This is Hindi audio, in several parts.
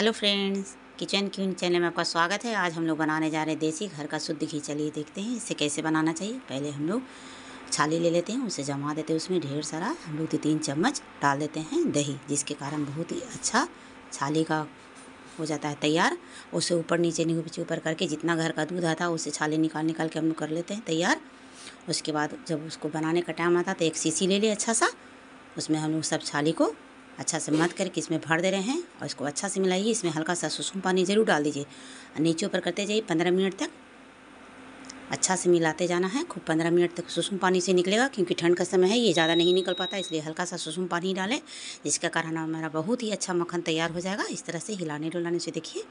hello friends kitchen queen channel में आपका स्वागत है आज हम लोग बनाने जा रहे हैं देसी घर का शुद्ध घी चलिए देखते हैं इसे कैसे बनाना चाहिए पहले हम लोग छाली ले लेते हैं उसे जमा देते हैं उसमें ढेर सारा हम लोग दो तीन चम्मच डाल देते हैं दही जिसके कारण बहुत ही अच्छा छाली का हो जाता है तैयार उसे ऊपर नीचे नीचे ऊपर करके जितना घर का दूध आता है उसे छाली निकाल निकाल के हम लोग कर लेते हैं तैयार उसके बाद जब उसको बनाने का टाइम आता तो एक सीसी ले लिया अच्छा सा उसमें हम लोग सब छाली को अच्छा से मत करके इसमें भर दे रहे हैं और इसको अच्छा से मिलाइए इसमें हल्का सा सुसुम पानी ज़रूर डाल दीजिए और नीचे ऊपर करते जाइए पंद्रह मिनट तक अच्छा से मिलाते जाना है खूब पंद्रह मिनट तक सुसुम पानी से निकलेगा क्योंकि ठंड का समय है ये ज़्यादा नहीं निकल पाता इसलिए हल्का सा सुसुम पानी डालें जिसके कारण हमारा बहुत ही अच्छा मक्खन तैयार हो जाएगा इस तरह से हिलाने डुलाने से देखिए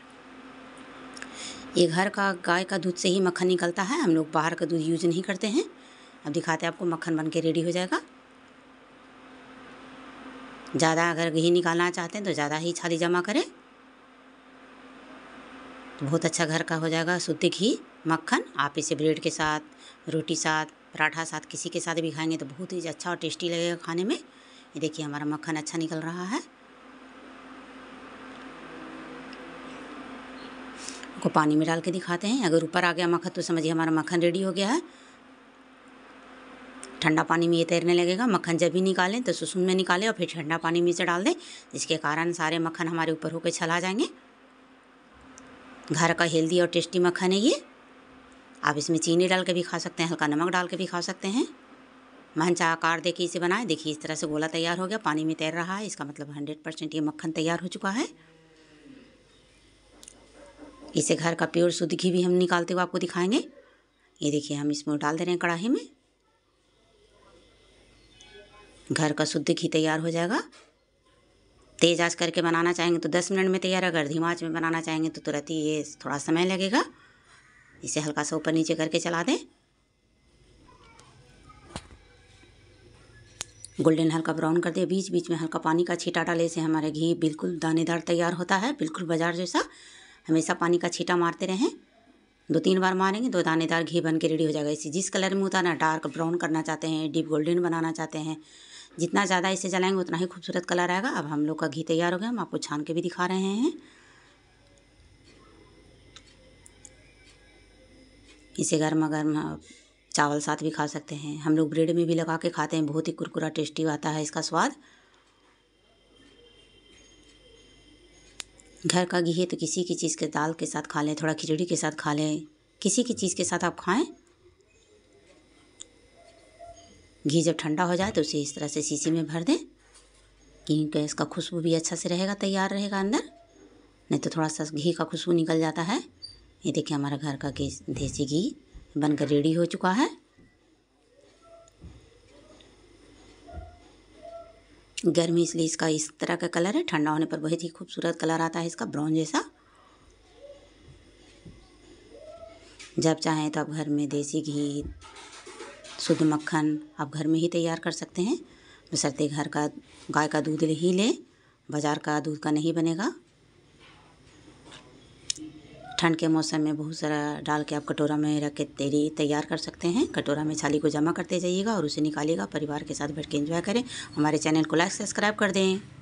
ये घर का गाय का दूध से ही मक्खन निकलता है हम लोग बाहर का दूध यूज नहीं करते हैं अब दिखाते हैं आपको मक्खन बन के रेडी हो जाएगा ज़्यादा अगर घी निकालना चाहते हैं तो ज़्यादा ही छाली जमा करें तो बहुत अच्छा घर का हो जाएगा शुद्ध घी मक्खन आप इसे ब्रेड के साथ रोटी साथ पराठा साथ किसी के साथ भी खाएंगे तो बहुत ही अच्छा और टेस्टी लगेगा खाने में ये देखिए हमारा मक्खन अच्छा निकल रहा है को पानी में डाल के दिखाते हैं अगर ऊपर आ गया मक्खन तो समझिए हमारा मक्खन रेडी हो गया है ठंडा पानी में ये तैरने लगेगा मक्खन जब भी निकालें तो सुसुम में निकालें और फिर ठंडा पानी में इसे डाल दें जिसके कारण सारे मक्खन हमारे ऊपर होकर छला जाएंगे घर का हेल्दी और टेस्टी मक्खन है ये आप इसमें चीनी डाल के भी खा सकते हैं हल्का नमक डाल के भी खा सकते हैं महंचा आकार देखिए इसे बनाए देखिए इस तरह से गोला तैयार हो गया पानी में तैर रहा है इसका मतलब हंड्रेड परसेंट ये मक्खन तैयार हो चुका है इसे घर का प्योर शुद्ध घी भी हम निकालते हुए आपको दिखाएंगे ये देखिए हम इसमें डाल दे रहे हैं कढ़ाई में घर का शुद्ध घी तैयार हो जाएगा तेज आँच करके बनाना चाहेंगे तो दस मिनट में तैयार अगर धीमा आँच में बनाना चाहेंगे तो तुरंत ही ये थोड़ा समय लगेगा इसे हल्का सा ऊपर नीचे करके चला दें गोल्डन हल्का ब्राउन कर दे बीच बीच में हल्का पानी का छीटा डाले से हमारे घी बिल्कुल दानेदार तैयार होता है बिल्कुल बाजार जैसा हमेशा पानी का छीटा मारते रहें दो तीन बार मारेंगे दो तो दानेदार घी बन के रेडी हो जाएगा इसी जिस कलर में उतारना डार्क ब्राउन करना चाहते हैं डीप गोल्डन बनाना चाहते हैं जितना ज़्यादा इसे जलाएंगे उतना ही खूबसूरत कलर आएगा अब हम लोग का घी तैयार हो गया हम आपको छान के भी दिखा रहे हैं इसे गर्मा गर्म चावल साथ भी खा सकते हैं हम लोग ब्रेड में भी लगा के खाते हैं बहुत ही कुरकुरा टेस्टी आता है इसका स्वाद घर का घी है तो किसी की चीज़ के दाल के साथ खा लें थोड़ा खिचड़ी के साथ खा लें किसी की चीज़ के साथ आप खाएं घी जब ठंडा हो जाए तो उसे इस तरह से शीशी में भर दें क्योंकि तो का इसका खुशबू भी अच्छा से रहेगा तैयार रहेगा अंदर नहीं तो थोड़ा सा घी का खुशबू निकल जाता है ये देखिए हमारा घर का देसी घी बनकर रेडी हो चुका है गर्मी इसलिए इसका इस तरह का कलर है ठंडा होने पर बहुत ही खूबसूरत कलर आता है इसका ब्राउन जैसा जब चाहें तो आप घर में देसी घी शुद्ध मक्खन आप घर में ही तैयार कर सकते हैं बसरते घर का गाय का दूध ही लें बाज़ार का दूध का नहीं बनेगा ठंड के मौसम में बहुत सारा डाल के आप कटोरा में रख के तेरी तैयार कर सकते हैं कटोरा में छाली को जमा करते जाइएगा और उसे निकालिएगा परिवार के साथ बैठ के इंजॉय करें हमारे चैनल को लाइक सब्सक्राइब कर दें